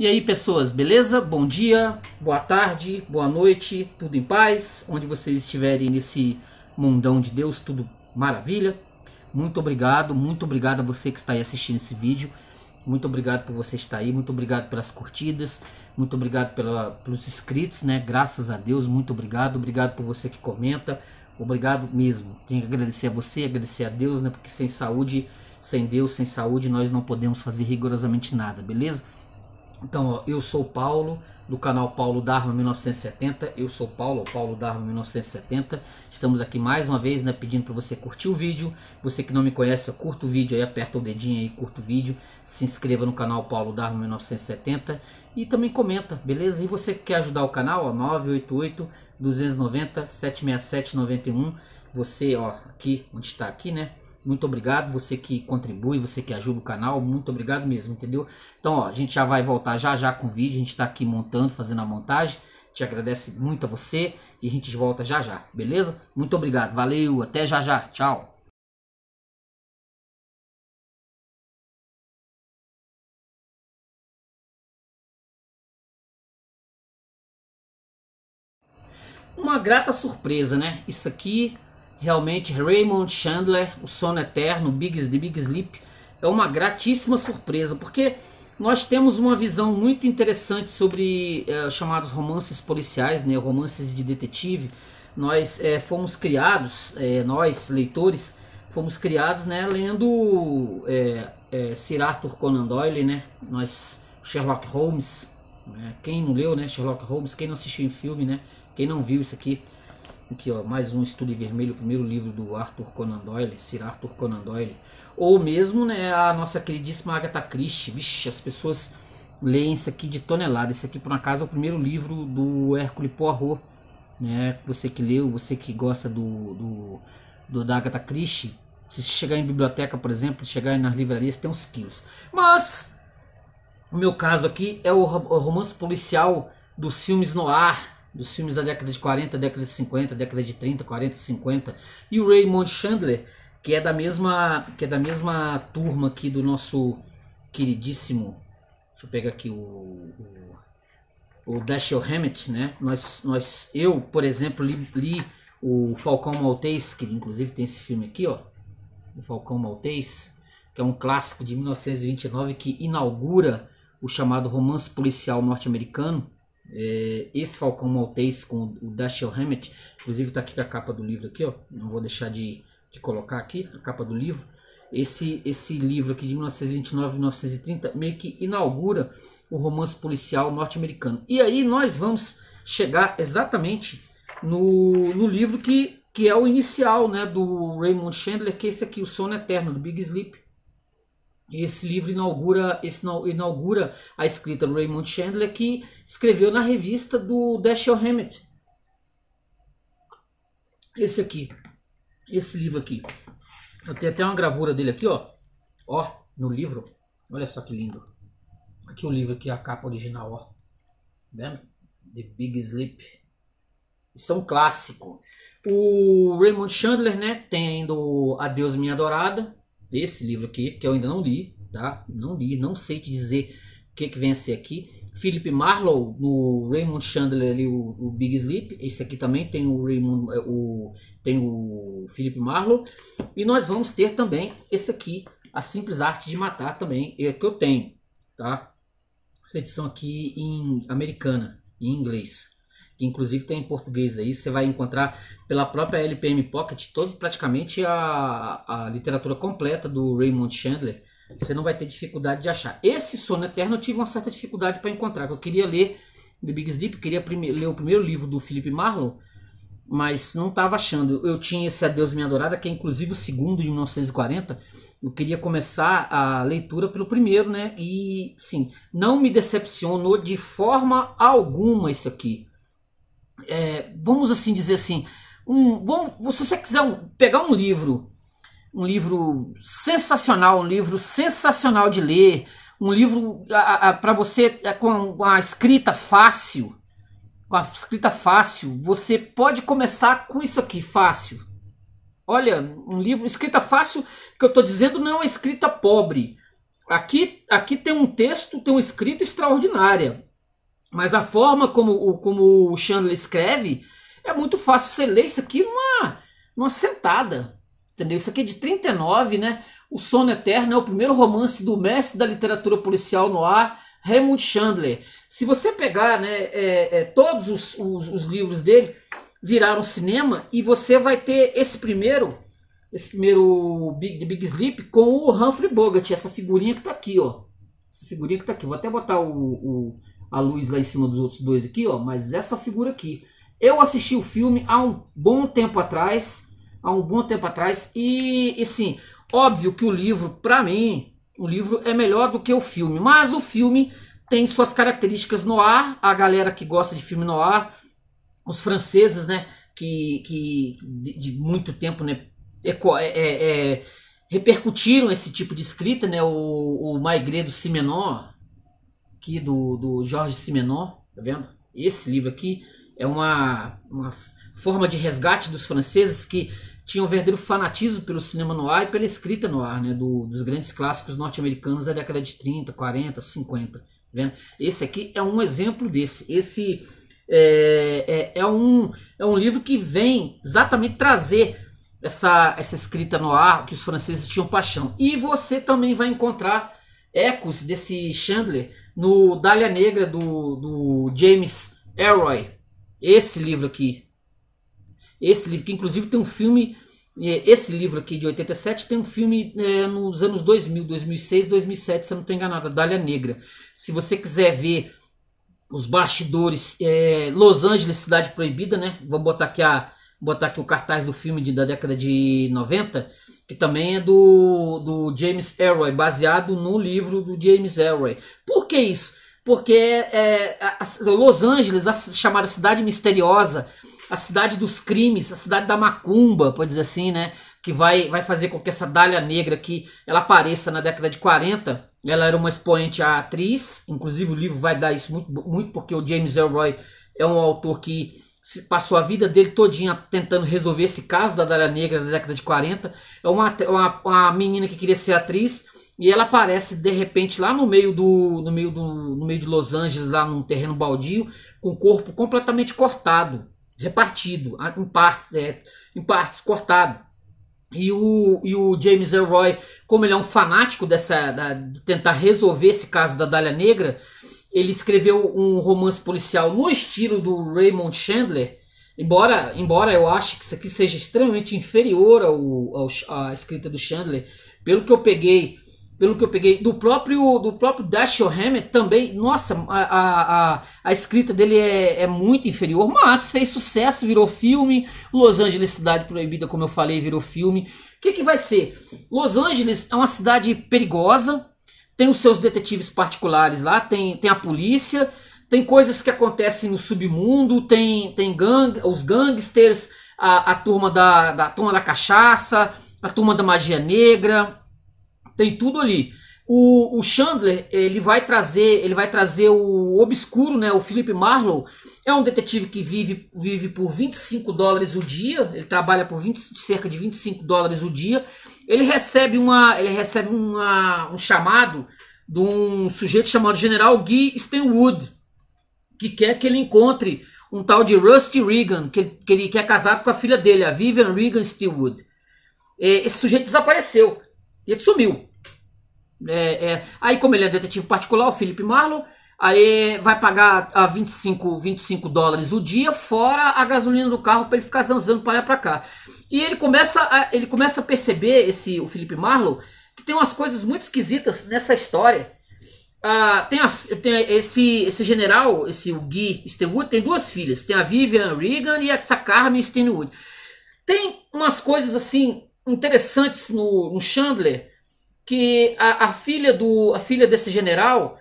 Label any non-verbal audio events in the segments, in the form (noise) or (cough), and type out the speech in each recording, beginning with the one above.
E aí, pessoas, beleza? Bom dia, boa tarde, boa noite, tudo em paz, onde vocês estiverem nesse mundão de Deus, tudo maravilha. Muito obrigado, muito obrigado a você que está aí assistindo esse vídeo. Muito obrigado por você estar aí, muito obrigado pelas curtidas, muito obrigado pela, pelos inscritos, né? Graças a Deus, muito obrigado. Obrigado por você que comenta, obrigado mesmo. Tenho que agradecer a você, agradecer a Deus, né? Porque sem saúde, sem Deus, sem saúde, nós não podemos fazer rigorosamente nada, beleza? Então, ó, eu sou Paulo, do canal Paulo Dharma 1970. Eu sou Paulo, Paulo Dharma 1970. Estamos aqui mais uma vez, né, pedindo para você curtir o vídeo. Você que não me conhece, curta o vídeo aí, aperta o dedinho aí, curta o vídeo, se inscreva no canal Paulo Dharma 1970 e também comenta, beleza? E você que quer ajudar o canal, ó, 988 290 767 91. Você, ó, aqui, onde está aqui, né? Muito obrigado, você que contribui, você que ajuda o canal, muito obrigado mesmo, entendeu? Então, ó, a gente já vai voltar já já com o vídeo, a gente tá aqui montando, fazendo a montagem. Te agradece muito a você e a gente volta já já, beleza? Muito obrigado, valeu, até já já, tchau. Uma grata surpresa, né? Isso aqui Realmente, Raymond Chandler, O Sono Eterno, Big, The Big Sleep, é uma gratíssima surpresa, porque nós temos uma visão muito interessante sobre é, chamados romances policiais, né, romances de detetive. Nós é, fomos criados, é, nós, leitores, fomos criados né, lendo Sir Arthur Conan Doyle, né, nós, Sherlock Holmes, né, quem não leu né, Sherlock Holmes, quem não assistiu em filme, né, quem não viu isso aqui, Aqui, ó, mais um Estudo Vermelho, o primeiro livro do Arthur Conan Doyle, Sir Arthur Conan Doyle. Ou mesmo, né, a nossa queridíssima Agatha Christie. Vixe, as pessoas leem isso aqui de tonelada. Esse aqui, por acaso, é o primeiro livro do Hércules Poirot. Né? Você que leu, você que gosta do, do, do da Agatha Christie. Se chegar em biblioteca, por exemplo, chegar nas livrarias, tem uns quilos. Mas, o meu caso aqui é o romance policial dos filmes noir dos filmes da década de 40, década de 50, década de 30, 40, 50, e o Raymond Chandler, que é da mesma, que é da mesma turma aqui do nosso queridíssimo, deixa eu pegar aqui o, o, o Dashiell Hammett, né? Nós, nós, eu, por exemplo, li, li o Falcão Maltês, que inclusive tem esse filme aqui, ó, o Falcão Maltês, que é um clássico de 1929 que inaugura o chamado romance policial norte-americano. É, esse Falcão Maltês com o Dashiell Hammett, inclusive tá aqui com a capa do livro aqui, ó. Não vou deixar de, de colocar aqui a capa do livro. Esse, esse livro aqui de 1929 1930 meio que inaugura o romance policial norte-americano. E aí nós vamos chegar exatamente no, no livro que, que é o inicial né, do Raymond Chandler, que é esse aqui, O Sono Eterno, do Big Sleep esse livro inaugura, esse inaugura a escrita do Raymond Chandler, que escreveu na revista do Dashiell Hammett. Esse aqui. Esse livro aqui. Eu tenho até uma gravura dele aqui, ó. Ó, no livro. Olha só que lindo. Aqui o livro, aqui a capa original, ó. Vendo? The Big Sleep. Isso é um clássico. O Raymond Chandler, né? Tem ainda o Adeus Minha Adorada, esse livro aqui, que eu ainda não li, tá? Não li, não sei te dizer o que, que vem a ser aqui. Philip Marlowe, no Raymond Chandler ali, o, o, Big Sleep. Esse aqui também tem o Raymond, é, o, tem o Philip Marlowe. E nós vamos ter também esse aqui, A Simples Arte de Matar também, é que eu tenho, tá? Essa edição aqui em americana, em inglês inclusive tem em português aí, você vai encontrar pela própria LPM Pocket todo praticamente a, a literatura completa do Raymond Chandler. Você não vai ter dificuldade de achar. Esse Sono Eterno eu tive uma certa dificuldade para encontrar, eu queria ler The Big Sleep, queria ler o primeiro livro do Felipe Marlowe, mas não estava achando. Eu tinha esse Adeus Minha Adorada, que é inclusive o segundo de 1940. Eu queria começar a leitura pelo primeiro, né? E sim, não me decepcionou de forma alguma isso aqui é, vamos assim dizer assim, um, vamos, se você quiser um, pegar um livro, um livro sensacional, um livro sensacional de ler, um livro para você é, com a escrita fácil, com a escrita fácil, você pode começar com isso aqui, fácil. Olha, um livro escrita fácil que eu estou dizendo não é escrita pobre. Aqui, aqui tem um texto, tem uma escrita extraordinária. Mas a forma como, o, como o Chandler escreve, é muito fácil você ler isso aqui numa, numa sentada. Entendeu? Isso aqui é de 39, né? O Sono Eterno é o primeiro romance do mestre da literatura policial no ar, Raymond Chandler. Se você pegar né, é, é, todos os, os, os, livros dele, viraram cinema, e você vai ter esse primeiro, esse primeiro Big, Big Sleep com o Humphrey Bogart, essa figurinha que tá aqui, ó. Essa figurinha que tá aqui. Vou até botar o, o a luz lá em cima dos outros dois aqui, ó, mas essa figura aqui. Eu assisti o filme há um bom tempo atrás, há um bom tempo atrás, e, e sim, óbvio que o livro, para mim, o livro é melhor do que o filme, mas o filme tem suas características no ar, a galera que gosta de filme no ar, os franceses, né, que, que de, de muito tempo, né, é, é, é, repercutiram esse tipo de escrita, né, o, o Maigredo Simenon, aqui do, do Jorge Simenon, tá vendo? Esse livro aqui é uma, uma forma de resgate dos franceses que tinham um verdadeiro fanatismo pelo cinema no ar e pela escrita no ar, né? Do, dos grandes clássicos norte-americanos da década de 30, 40, 50. Tá vendo? Esse aqui é um exemplo desse. Esse é, é, é, um, é um livro que vem exatamente trazer essa, essa escrita no ar que os franceses tinham paixão. E você também vai encontrar ecos desse Chandler no Dália Negra do, do James Elroy. Esse livro aqui. Esse livro, que inclusive tem um filme. É, esse livro aqui de 87 tem um filme é, nos anos 2000, 2006, 2007, se eu não estou enganado, Dália Negra. Se você quiser ver os bastidores, é, Los Angeles, Cidade Proibida, né? Vamos botar aqui, a, botar aqui o cartaz do filme de, da década de 90 que também é do, do James Elroy, baseado no livro do James Elroy. Por que isso? Porque é, é a, a Los Angeles, a chamada cidade misteriosa, a cidade dos crimes, a cidade da macumba, pode dizer assim, né? Que vai, vai fazer com que essa Dália Negra que ela apareça na década de 40. Ela era uma expoente atriz, inclusive o livro vai dar isso muito, muito porque o James Elroy é um autor que passou a vida dele todinha tentando resolver esse caso da Dália Negra da década de 40. É uma, uma, uma, menina que queria ser atriz e ela aparece de repente lá no meio do no meio do no meio de Los Angeles, lá num terreno baldio, com o corpo completamente cortado, repartido em partes, é, em partes cortado. E o, e o James Elroy, como ele é um fanático dessa da, de tentar resolver esse caso da Dália Negra, ele escreveu um romance policial no estilo do Raymond Chandler, embora, embora eu ache que isso aqui seja extremamente inferior ao, ao, à escrita do Chandler, pelo que eu peguei, pelo que eu peguei do próprio do próprio Dashiell Hammett também, nossa, a, a, a escrita dele é, é muito inferior, mas fez sucesso, virou filme, Los Angeles cidade proibida, como eu falei, virou filme. O que, que vai ser? Los Angeles é uma cidade perigosa, tem os seus detetives particulares lá, tem, tem a polícia, tem coisas que acontecem no submundo, tem, tem gang, os gangsters, a, a turma da, da a turma da cachaça, a turma da magia negra, tem tudo ali. O, o Chandler ele vai trazer ele vai trazer o obscuro, né? O Philip Marlowe é um detetive que vive, vive por 25 dólares o dia, ele trabalha por 20, cerca de 25 dólares o dia ele recebe, uma, ele recebe uma, um chamado de um sujeito chamado General Guy Stanwood, que quer que ele encontre um tal de Rusty Regan que, que ele quer casar com a filha dele, a Vivian Regan Steelwood. É, esse sujeito desapareceu e ele sumiu. É, é, aí, como ele é detetive particular, o Philip Marlowe, aí vai pagar a 25, 25 dólares o dia, fora a gasolina do carro para ele ficar zanzando para lá para cá. E ele começa a, ele começa a perceber, esse o Felipe Marlowe, que tem umas coisas muito esquisitas nessa história. Ah, tem, a, tem esse, esse general, esse o Guy Stenwood, tem duas filhas. Tem a Vivian Regan e essa Carmen Stenwood. Tem umas coisas assim interessantes no, no Chandler que a, a, filha do a filha desse general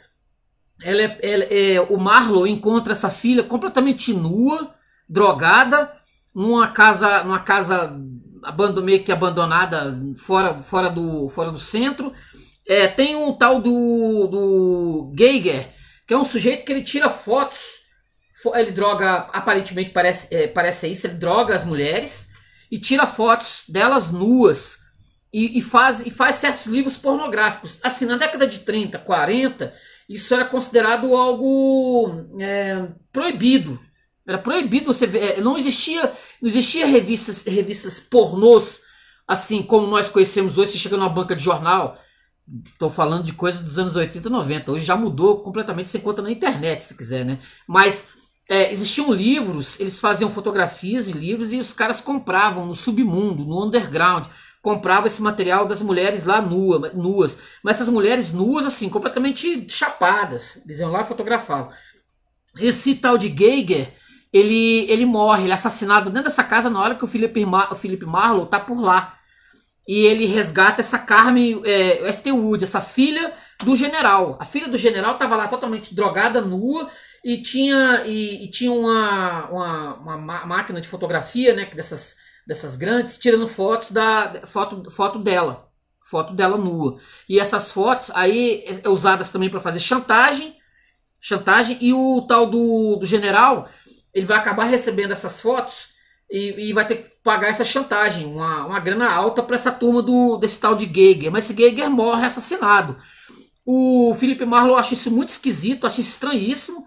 ela, é, ela é, o Marlowe encontra essa filha completamente nua drogada numa casa, numa casa abandon, meio que abandonada fora, fora, do, fora do centro. É, tem um tal do, do Geiger, que é um sujeito que ele tira fotos. Ele droga, aparentemente parece, é, parece isso, ele droga as mulheres e tira fotos delas nuas e, e, faz, e faz certos livros pornográficos. Assim, na década de 30, 40, isso era considerado algo é, proibido. Era proibido você ver. É, não existia, não existia revistas, revistas pornôs assim como nós conhecemos hoje. Você chega numa banca de jornal. Estou falando de coisas dos anos 80, 90. Hoje já mudou completamente. Você encontra na internet se quiser, né? Mas é, existiam livros, eles faziam fotografias de livros e os caras compravam no submundo, no underground. Comprava esse material das mulheres lá nua, nuas. Mas essas mulheres nuas, assim, completamente chapadas. Eles iam lá e fotografavam. Esse tal de Geiger ele, ele morre, ele é assassinado dentro dessa casa na hora que o Felipe, Mar o Felipe Marlowe tá por lá. E ele resgata essa Carmen é, Westwood, essa filha do general. A filha do general tava lá totalmente drogada, nua, e tinha, e, e tinha uma, uma, uma, máquina de fotografia, né, dessas, dessas grandes, tirando fotos da foto, foto dela. Foto dela nua. E essas fotos aí é, é usadas também para fazer chantagem, chantagem e o tal do, do general ele vai acabar recebendo essas fotos e, e vai ter que pagar essa chantagem, uma, uma grana alta para essa turma do, desse tal de Geiger. Mas esse Geiger morre assassinado. O Felipe Marlow acha isso muito esquisito, acha isso estranhíssimo.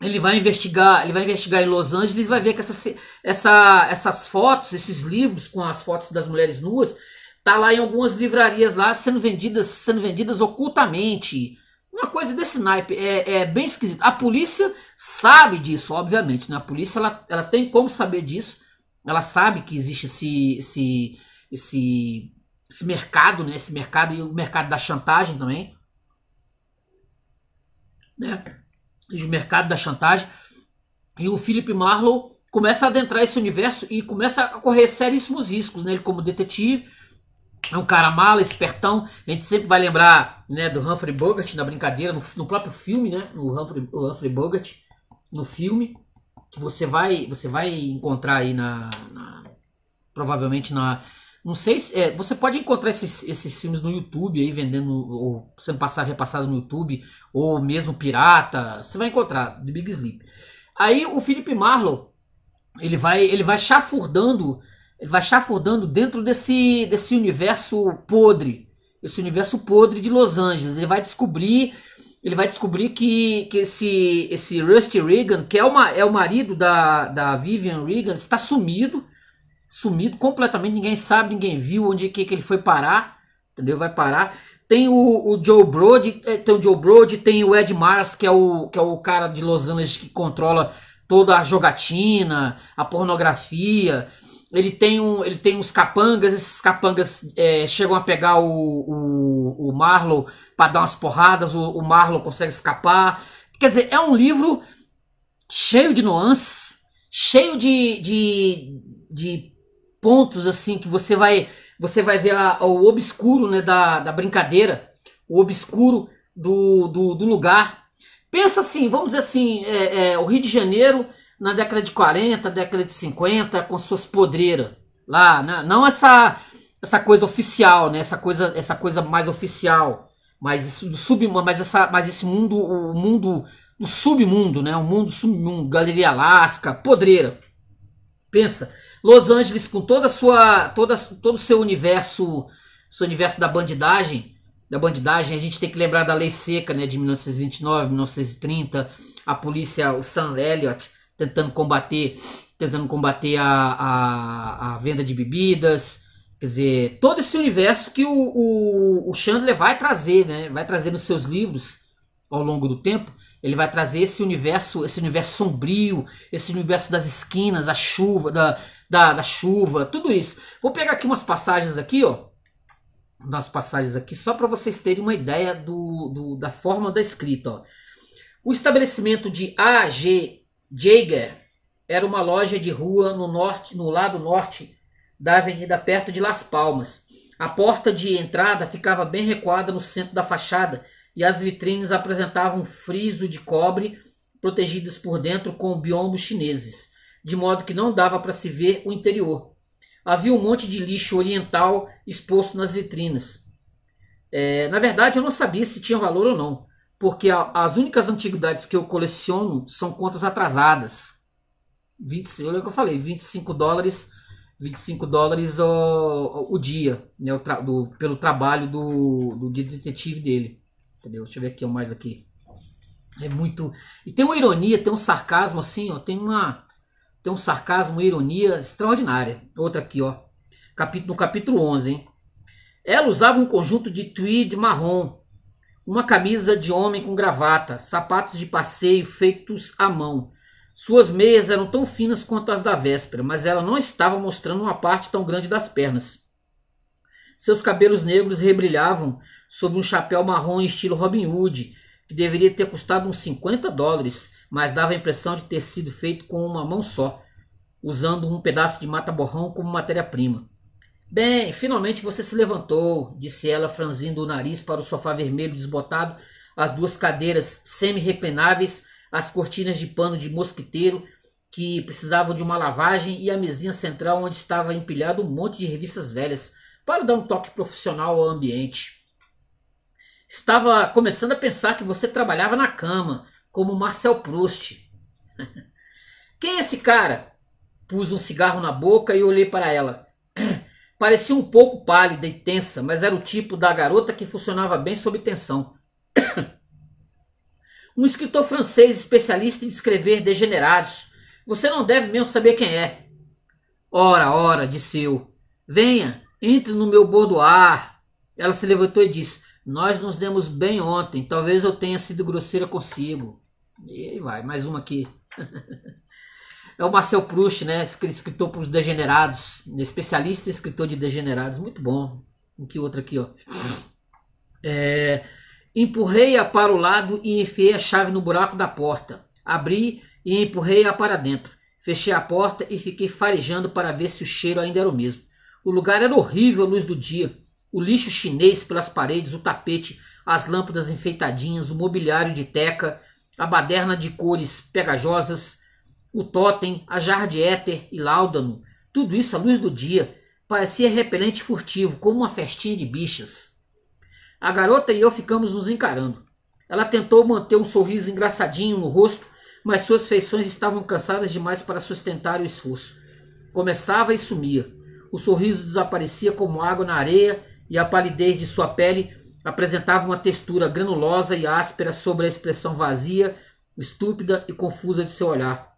Ele vai investigar, ele vai investigar em Los Angeles e vai ver que essa, essa, essas fotos, esses livros com as fotos das mulheres nuas, tá lá em algumas livrarias lá sendo vendidas, sendo vendidas ocultamente uma coisa desse naipe é, é bem esquisito. A polícia sabe disso, obviamente. Né? A polícia ela, ela tem como saber disso. Ela sabe que existe esse, esse, esse, esse mercado, né? Esse mercado e o mercado da chantagem também. Né? o mercado da chantagem. E o Philip Marlowe começa a adentrar esse universo e começa a correr seríssimos riscos, né? Ele como detetive é um cara mala, espertão. A gente sempre vai lembrar né, do Humphrey Bogart na brincadeira, no, no próprio filme, né? O Humphrey, o Humphrey Bogart no filme que você vai você vai encontrar aí na, na provavelmente na não sei se, é, você pode encontrar esses, esses filmes no YouTube aí vendendo ou sendo passado repassado no YouTube ou mesmo pirata você vai encontrar de Big Sleep aí o Felipe Marlowe ele vai ele vai chafurdando ele vai chafurdando dentro desse, desse universo podre, esse universo podre de Los Angeles. Ele vai descobrir, ele vai descobrir que, que esse, esse Rusty Reagan, que é, uma, é o marido da, da Vivian Reagan, está sumido, sumido completamente. Ninguém sabe, ninguém viu onde que, que ele foi parar, entendeu? Vai parar. Tem o, o, Joe Brody, eh, tem o Joe Brody, tem o Ed Mars, que é o, que é o cara de Los Angeles que controla toda a jogatina, a pornografia ele tem, um, ele tem uns capangas, esses capangas é, chegam a pegar o, o, o Marlow para dar umas porradas, o, o Marlow consegue escapar. Quer dizer, é um livro cheio de nuances, cheio de, de, de pontos assim que você vai você vai ver a, o obscuro né, da, da brincadeira, o obscuro do, do, do lugar. Pensa assim, vamos dizer assim, é, é, o Rio de Janeiro na década de 40, década de 50, com suas podreiras lá, né? não essa essa coisa oficial, né? Essa coisa essa coisa mais oficial, mas do sub, mas essa mas esse mundo o mundo do submundo, né? O mundo submundo, Galeria Alaska, podreira. Pensa, Los Angeles com toda sua toda todo o seu universo, seu universo da bandidagem, da bandidagem, a gente tem que lembrar da lei seca, né, de 1929, 1930, a polícia, o Sam Elliott, tentando combater, tentando combater a, a, a venda de bebidas. Quer dizer, todo esse universo que o, o, o Chandler vai trazer, né? Vai trazer nos seus livros ao longo do tempo. Ele vai trazer esse universo, esse universo sombrio, esse universo das esquinas, a chuva, da, da, da chuva, tudo isso. Vou pegar aqui umas passagens aqui, ó. Umas passagens aqui, só para vocês terem uma ideia do, do, da forma da escrita, ó. O estabelecimento de A.G. Jager era uma loja de rua no norte, no lado norte da avenida perto de Las Palmas. A porta de entrada ficava bem recuada no centro da fachada e as vitrines apresentavam um friso de cobre protegidas por dentro com biombos chineses, de modo que não dava para se ver o interior. Havia um monte de lixo oriental exposto nas vitrinas. É, na verdade, eu não sabia se tinha valor ou não porque as únicas antiguidades que eu coleciono são contas atrasadas. 20, eu lembro que eu falei, 25 dólares, 25 dólares o, o dia, né, o tra, do, pelo trabalho do, do detetive dele. Entendeu? Deixa eu ver aqui ó, mais aqui. É muito. E tem uma ironia, tem um sarcasmo assim, ó, tem uma. Tem um sarcasmo, uma ironia extraordinária. Outra aqui, ó. Capítulo, no capítulo 11, hein? Ela usava um conjunto de tweed marrom uma camisa de homem com gravata, sapatos de passeio feitos à mão. Suas meias eram tão finas quanto as da véspera, mas ela não estava mostrando uma parte tão grande das pernas. Seus cabelos negros rebrilhavam sob um chapéu marrom estilo Robin Hood, que deveria ter custado uns 50 dólares, mas dava a impressão de ter sido feito com uma mão só, usando um pedaço de mata-borrão como matéria-prima. Bem, finalmente você se levantou, disse ela, franzindo o nariz para o sofá vermelho desbotado, as duas cadeiras semi-reclináveis, as cortinas de pano de mosquiteiro que precisavam de uma lavagem e a mesinha central onde estava empilhado um monte de revistas velhas, para dar um toque profissional ao ambiente. Estava começando a pensar que você trabalhava na cama, como Marcel Proust. (laughs) Quem é esse cara? Pus um cigarro na boca e olhei para ela. Parecia um pouco pálida e tensa, mas era o tipo da garota que funcionava bem sob tensão. (coughs) um escritor francês especialista em descrever degenerados. Você não deve mesmo saber quem é. Ora, ora, disse eu. Venha, entre no meu bordoar. Ela se levantou e disse: Nós nos demos bem ontem. Talvez eu tenha sido grosseira consigo. E vai, mais uma aqui. (laughs) É o Marcel Proust, né? Escritor para os degenerados, especialista e escritor de degenerados, muito bom. Em que outro aqui, ó. É, empurrei-a para o lado e enfiei a chave no buraco da porta. Abri e empurrei-a para dentro. Fechei a porta e fiquei farejando para ver se o cheiro ainda era o mesmo. O lugar era horrível à luz do dia. O lixo chinês pelas paredes, o tapete, as lâmpadas enfeitadinhas, o mobiliário de teca, a baderna de cores pegajosas, o totem, a jarra de éter e láudano, tudo isso à luz do dia, parecia repelente furtivo, como uma festinha de bichas. A garota e eu ficamos nos encarando. Ela tentou manter um sorriso engraçadinho no rosto, mas suas feições estavam cansadas demais para sustentar o esforço. Começava e sumia. O sorriso desaparecia como água na areia e a palidez de sua pele apresentava uma textura granulosa e áspera sobre a expressão vazia, estúpida e confusa de seu olhar.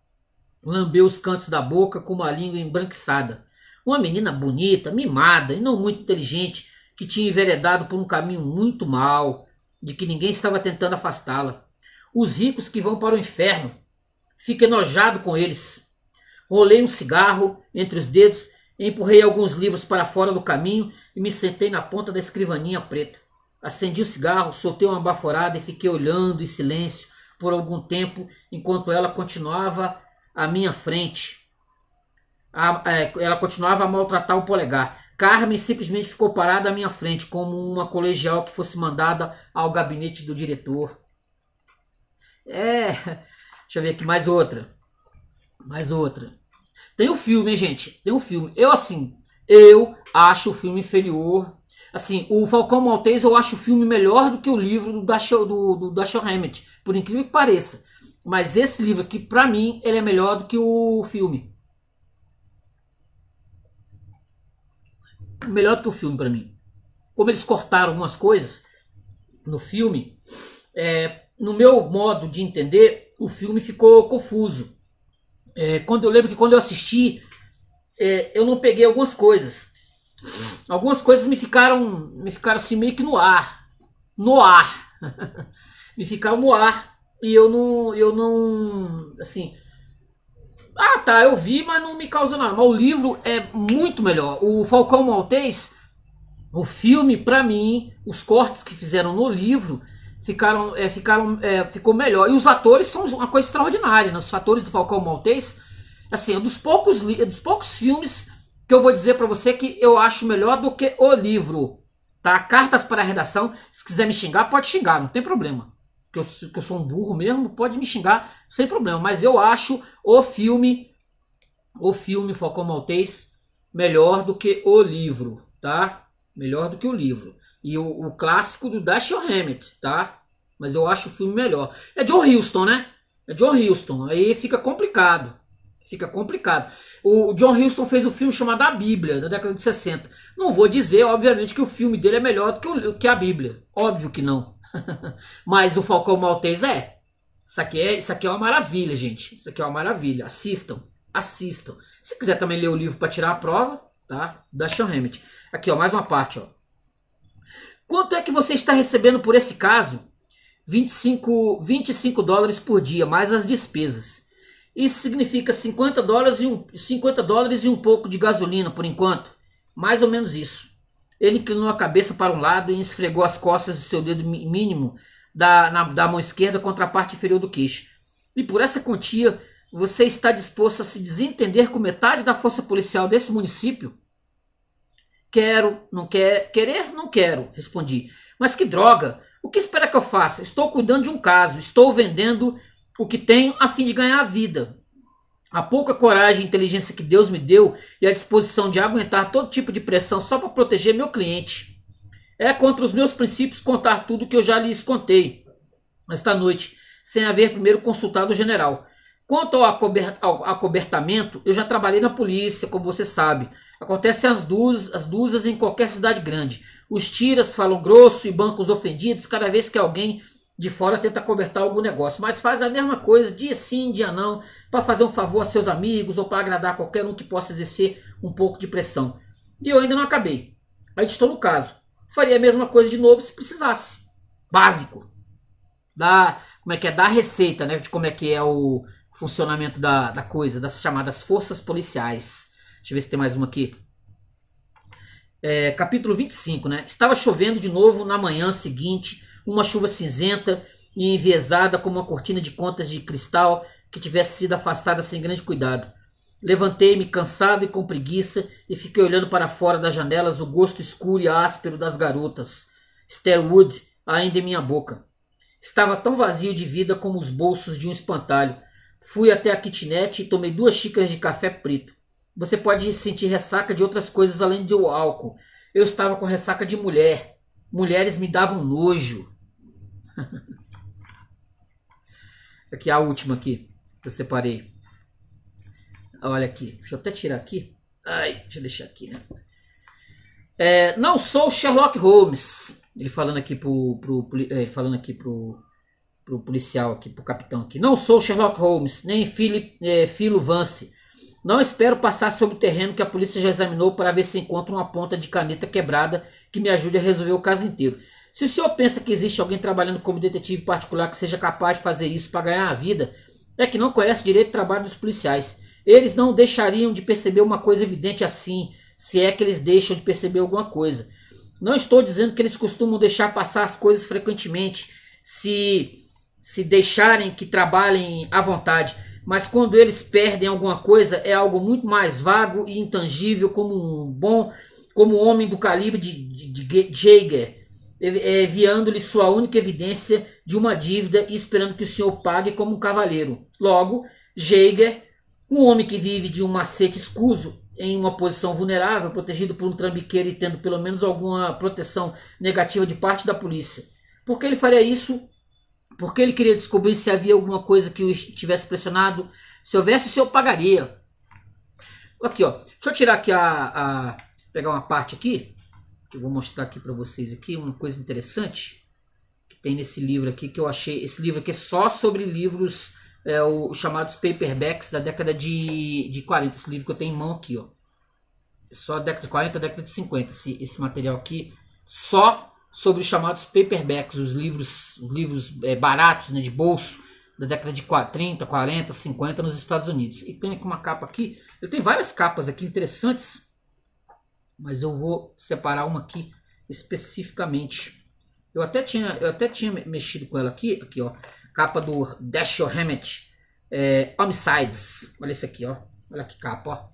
Lambeu os cantos da boca com uma língua embranquiçada. Uma menina bonita, mimada e não muito inteligente, que tinha enveredado por um caminho muito mau, de que ninguém estava tentando afastá-la. Os ricos que vão para o inferno. Fico enojado com eles. Rolei um cigarro entre os dedos, empurrei alguns livros para fora do caminho e me sentei na ponta da escrivaninha preta. Acendi o cigarro, soltei uma baforada e fiquei olhando em silêncio por algum tempo enquanto ela continuava à minha frente. A, é, ela continuava a maltratar o polegar. Carmen simplesmente ficou parada à minha frente, como uma colegial que fosse mandada ao gabinete do diretor. É. Deixa eu ver aqui mais outra. Mais outra. Tem o um filme, gente? Tem o um filme. Eu, assim, eu acho o filme inferior. Assim, o Falcão Maltês eu acho o filme melhor do que o livro do Dashiell do, do Hammett, por incrível que pareça. Mas esse livro aqui, para mim, ele é melhor do que o filme. Melhor do que o filme para mim. Como eles cortaram algumas coisas no filme, é, no meu modo de entender, o filme ficou confuso. É, quando eu lembro que quando eu assisti, é, eu não peguei algumas coisas. Algumas coisas me ficaram, me ficaram assim meio que no ar, no ar, (laughs) me ficaram no ar e eu não. Eu não. Assim. Ah, tá, eu vi, mas não me causou nada. Mas o livro é muito melhor. O Falcão Maltês, o filme, para mim, os cortes que fizeram no livro ficaram, é, ficaram é, ficou melhor. E os atores são uma coisa extraordinária. Né? Os atores do Falcão Maltês, assim, é um dos poucos, é dos poucos filmes que eu vou dizer para você que eu acho melhor do que o livro. Tá? Cartas para a redação. Se quiser me xingar, pode xingar, não tem problema que eu, que eu sou um burro mesmo, pode me xingar sem problema. Mas eu acho o filme, o filme Falcão Maltês, melhor do que o livro, tá? Melhor do que o livro. E o, o clássico do Dashiell Hammett, tá? Mas eu acho o filme melhor. É John Huston, né? É John Huston. Aí fica complicado. Fica complicado. O John Huston fez o um filme chamado A Bíblia, da década de 60. Não vou dizer, obviamente, que o filme dele é melhor do que, o, que a Bíblia. Óbvio que não. (laughs) Mas o Falcão Maltês é. Isso aqui é, isso aqui é uma maravilha, gente. Isso aqui é uma maravilha. Assistam, assistam. Se quiser também ler o livro para tirar a prova, tá? Da Sean Hammett. Aqui, ó, mais uma parte, ó. Quanto é que você está recebendo por esse caso? 25, 25 dólares por dia, mais as despesas. Isso significa 50 dólares, e um, 50 dólares e um pouco de gasolina por enquanto. Mais ou menos isso. Ele inclinou a cabeça para um lado e esfregou as costas de seu dedo mínimo da, na, da mão esquerda contra a parte inferior do queixo. E por essa quantia, você está disposto a se desentender com metade da força policial desse município? Quero, não quer, querer, não quero, respondi. Mas que droga! O que espera que eu faça? Estou cuidando de um caso, estou vendendo o que tenho a fim de ganhar a vida. A pouca coragem e inteligência que Deus me deu e a disposição de aguentar todo tipo de pressão só para proteger meu cliente. É contra os meus princípios contar tudo que eu já lhes contei esta noite, sem haver primeiro consultado o general. Quanto ao, acobertamento, eu já trabalhei na polícia, como você sabe. Acontece as dúzias, as dúzias em qualquer cidade grande. Os tiras falam grosso e bancos ofendidos cada vez que alguém de fora tenta cobertar algum negócio, mas faz a mesma coisa dia sim, dia não, para fazer um favor a seus amigos ou para agradar qualquer um que possa exercer um pouco de pressão. E eu ainda não acabei. aí estou no caso. Faria a mesma coisa de novo se precisasse. Básico. Da, como é que é? Da receita, né? De como é que é o funcionamento da, da coisa, das chamadas forças policiais. Deixa eu ver se tem mais uma aqui. É, capítulo 25, né? Estava chovendo de novo na manhã seguinte uma chuva cinzenta e enviesada como uma cortina de contas de cristal que tivesse sido afastada sem grande cuidado. Levantei-me cansado e com preguiça e fiquei olhando para fora das janelas o gosto escuro e áspero das garotas. Sterwood ainda em minha boca. Estava tão vazio de vida como os bolsos de um espantalho. Fui até a kitnet e tomei duas xícaras de café preto. Você pode sentir ressaca de outras coisas além do álcool. Eu estava com ressaca de mulher. Mulheres me davam nojo. (laughs) aqui a última aqui que eu separei. Olha aqui, deixa eu até tirar aqui. Ai, deixa eu deixar aqui, né? É, não sou Sherlock Holmes. Ele falando aqui pro, pro é, falando aqui pro, pro policial aqui, pro capitão aqui. Não sou Sherlock Holmes, nem Philip, é, Philo Vance. Não espero passar sobre o terreno que a polícia já examinou para ver se encontro uma ponta de caneta quebrada que me ajude a resolver o caso inteiro. Se o senhor pensa que existe alguém trabalhando como detetive particular que seja capaz de fazer isso para ganhar a vida, é que não conhece direito o trabalho dos policiais. Eles não deixariam de perceber uma coisa evidente assim, se é que eles deixam de perceber alguma coisa. Não estou dizendo que eles costumam deixar passar as coisas frequentemente, se se deixarem que trabalhem à vontade, mas quando eles perdem alguma coisa é algo muito mais vago e intangível, como um bom, como um homem do calibre de, de, de é, enviando-lhe sua única evidência de uma dívida e esperando que o senhor pague como um cavaleiro. Logo, Jaeger, um homem que vive de um macete escuso em uma posição vulnerável, protegido por um trambiqueiro e tendo pelo menos alguma proteção negativa de parte da polícia. Por que ele faria isso? Porque ele queria descobrir se havia alguma coisa que o tivesse pressionado. Se houvesse, o senhor pagaria. Aqui, ó. Deixa eu tirar aqui a, a pegar uma parte aqui que eu vou mostrar aqui para vocês aqui, uma coisa interessante que tem nesse livro aqui que eu achei, esse livro aqui é só sobre livros é, o, chamados paperbacks da década de, de 40, esse livro que eu tenho em mão aqui, ó. É só década de 40, década de 50, esse, esse material aqui, só sobre os chamados paperbacks, os livros, os livros é, baratos, né, de bolso, da década de 30, 40, 50 nos Estados Unidos. E tem aqui uma capa aqui, eu tem várias capas aqui interessantes, mas eu vou separar uma aqui especificamente. Eu até tinha, eu até tinha mexido com ela aqui, aqui ó, capa do Dash Hammett, é, Homicides. Olha isso aqui, ó. Olha que capa, ó.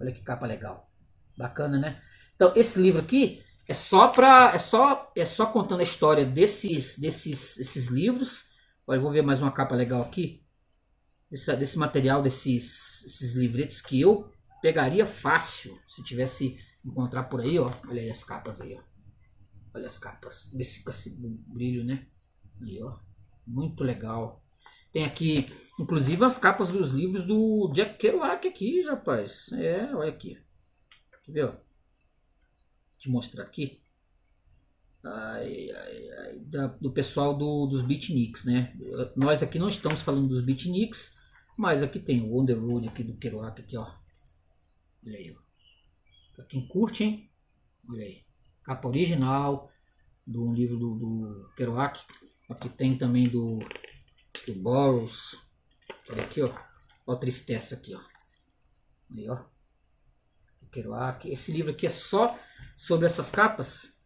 Olha que capa legal. Bacana, né? Então, esse livro aqui é só para é só é só contando a história desses desses esses livros. Olha, vou ver mais uma capa legal aqui. desse material desses esses livretos que eu pegaria fácil se tivesse encontrar por aí, ó. Olha aí as capas aí, ó. Olha as capas. Esse, esse brilho, né? Aí, ó. Muito legal. Tem aqui, inclusive, as capas dos livros do Jack Kerouac aqui, rapaz. É, olha aqui. Quer ver, ó? te mostrar aqui. Ai, ai, ai. Da, do pessoal do, dos beatniks, né? Nós aqui não estamos falando dos beatniks, mas aqui tem o On The Road aqui do Kerouac, aqui, ó. Olha aí, ó. Pra quem curte, hein? Olha aí. Capa original do um livro do, do Kerouac. Aqui tem também do, do Boros. Olha aqui, ó. Olha a tristeza aqui, ó. Aí, ó. Do Kerouac. Esse livro aqui é só sobre essas capas.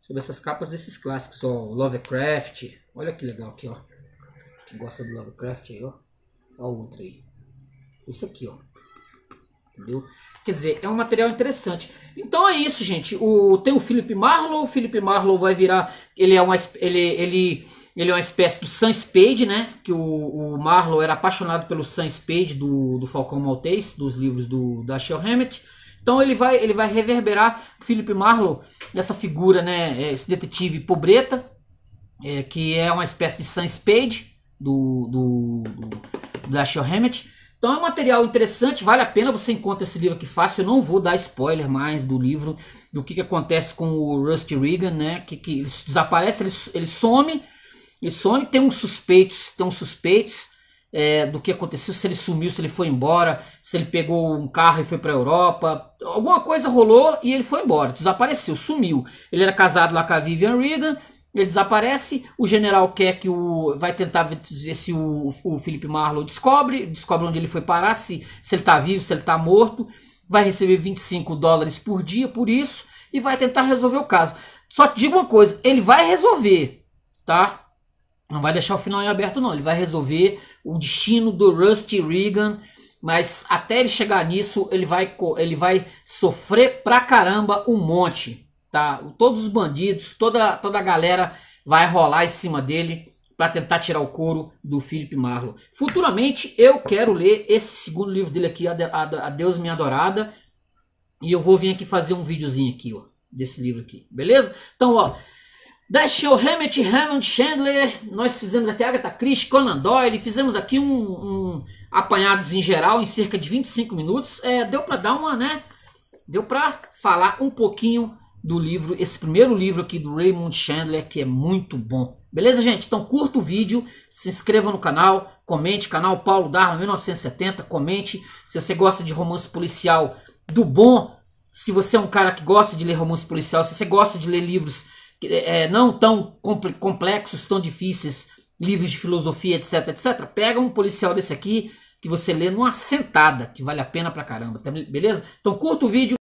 Sobre essas capas desses clássicos, ó. Lovecraft. Olha que legal aqui, ó. Quem gosta do Lovecraft aí, ó. Olha o outro aí. Isso aqui, ó. Entendeu? Quer dizer, é um material interessante. Então é isso, gente. O, tem o Philip Marlowe. O Philip Marlowe vai virar. Ele é uma, ele, ele, ele é uma espécie do Sam Spade, né? Que o, o Marlowe era apaixonado pelo Sam Spade do, do Falcão Maltese, dos livros do, da Hammett. Então ele vai, ele vai reverberar Philip Marlowe, essa figura, né? É, esse detetive pobreta, é, que é uma espécie de Sam Spade do, do, do da Hammett. Então é um material interessante, vale a pena, você encontra esse livro aqui fácil. Eu não vou dar spoiler mais do livro, do que, que acontece com o Rusty Regan, né? Que, que ele desaparece, ele, ele some, ele some, tem uns suspeitos, tem uns suspeitos é, do que aconteceu, se ele sumiu, se ele foi embora, se ele pegou um carro e foi para a Europa. Alguma coisa rolou e ele foi embora, desapareceu, sumiu. Ele era casado lá com a Vivian Regan, ele desaparece, o general quer que o. vai tentar ver se o, o Felipe Marlowe descobre, descobre onde ele foi parar, se, se ele está vivo, se ele está morto, vai receber 25 dólares por dia por isso e vai tentar resolver o caso. Só te digo uma coisa, ele vai resolver, tá? Não vai deixar o final em aberto, não. Ele vai resolver o destino do Rusty Regan, mas até ele chegar nisso, ele vai, ele vai sofrer pra caramba um monte tá? Todos os bandidos, toda, toda a galera vai rolar em cima dele para tentar tirar o couro do Philip Marlowe. Futuramente eu quero ler esse segundo livro dele aqui, A Deus Minha Adorada, e eu vou vir aqui fazer um videozinho aqui, ó, desse livro aqui, beleza? Então, ó, Dashiell Hammett, Hammond Chandler, nós fizemos aqui Agatha Christie, Conan Doyle, fizemos aqui um, um apanhados em geral em cerca de 25 minutos. É, deu para dar uma, né? Deu para falar um pouquinho do livro, esse primeiro livro aqui do Raymond Chandler, que é muito bom. Beleza, gente? Então curta o vídeo, se inscreva no canal, comente, canal Paulo Darwin 1970, comente se você gosta de romance policial do bom, se você é um cara que gosta de ler romance policial, se você gosta de ler livros é, não tão complexos, tão difíceis, livros de filosofia, etc, etc, pega um policial desse aqui que você lê numa sentada, que vale a pena pra caramba, tá beleza? Então curta o vídeo,